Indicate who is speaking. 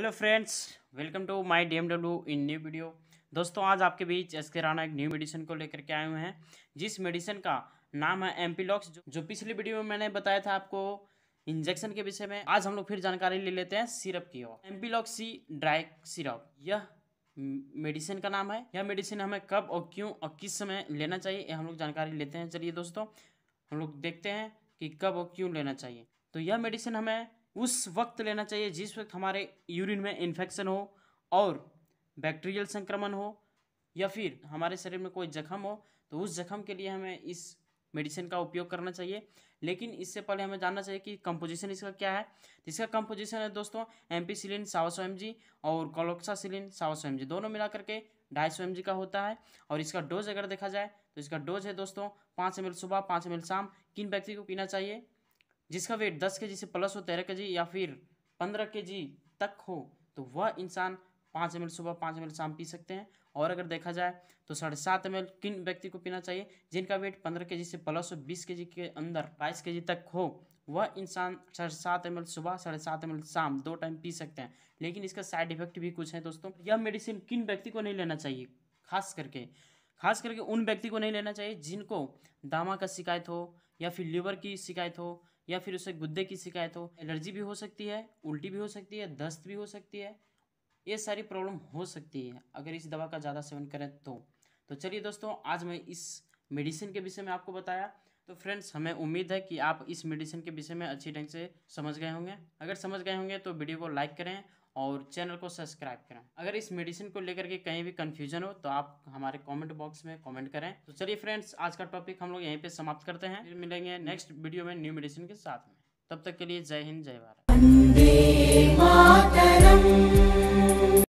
Speaker 1: hello friends welcome to my DMW in new video दोस्तों आज आपके बीच एस के राणा एक न्यू मेडिसिन को लेकर के आए हुए हैं जिस मेडिसिन का नाम है एम्पीलॉक्स जो, जो पिछली वीडियो में मैंने बताया था आपको इंजेक्शन के विषय में आज हम लोग फिर जानकारी ले लेते हैं सिरप की ओर एम्पीलॉक्सी ड्राई सिरप यह मेडिसिन का नाम है यह मेडिसिन हमें कब और क्यों और किस समय लेना चाहिए यह हम लोग जानकारी लेते हैं चलिए दोस्तों हम लोग देखते हैं कि कब और क्यों लेना चाहिए तो यह मेडिसिन हमें उस वक्त लेना चाहिए जिस वक्त हमारे यूरिन में इन्फेक्शन हो और बैक्टीरियल संक्रमण हो या फिर हमारे शरीर में कोई जख्म हो तो उस जख्म के लिए हमें इस मेडिसिन का उपयोग करना चाहिए लेकिन इससे पहले हमें जानना चाहिए कि कंपोजिशन इसका क्या है तो इसका कंपोजिशन है दोस्तों एम्पीसिलिन सावा सौ और कोलोक्सासिलिन सावा सौ दोनों मिला करके ढाई सौ का होता है और इसका डोज अगर देखा जाए तो इसका डोज है दोस्तों पाँच एम सुबह पाँच एम शाम किन व्यक्ति को पीना चाहिए जिसका वेट दस के से प्लस हो तेरह के या फिर पंद्रह के तक हो तो वह इंसान पाँच एम सुबह पाँच एम शाम पी सकते हैं और अगर देखा जाए तो साढ़े सात एम किन व्यक्ति को पीना चाहिए जिनका वेट पंद्रह के से प्लस हो बीस के के अंदर बाईस के तक हो वह इंसान साढ़े सात एम सुबह साढ़े सात एम शाम दो टाइम पी सकते हैं लेकिन इसका साइड इफेक्ट भी कुछ है दोस्तों यह मेडिसिन किन व्यक्ति को नहीं लेना चाहिए खास करके खास करके उन व्यक्ति को नहीं लेना चाहिए जिनको दामा का शिकायत हो या फिर लीवर की शिकायत हो या फिर उसे गुद्दे की शिकायत हो एलर्जी भी हो सकती है उल्टी भी हो सकती है दस्त भी हो सकती है ये सारी प्रॉब्लम हो सकती है अगर इस दवा का ज़्यादा सेवन करें तो तो चलिए दोस्तों आज मैं इस मेडिसिन के विषय में आपको बताया तो फ्रेंड्स हमें उम्मीद है कि आप इस मेडिसिन के विषय में अच्छी ढंग से समझ गए होंगे अगर समझ गए होंगे तो वीडियो को लाइक करें और चैनल को सब्सक्राइब करें अगर इस मेडिसिन को लेकर के कहीं भी कन्फ्यूजन हो तो आप हमारे कमेंट बॉक्स में कमेंट करें तो चलिए फ्रेंड्स आज का टॉपिक हम लोग यहीं पे समाप्त करते हैं फिर मिलेंगे नेक्स्ट वीडियो में न्यू मेडिसिन के साथ में तब तक के लिए जय हिंद जय भारत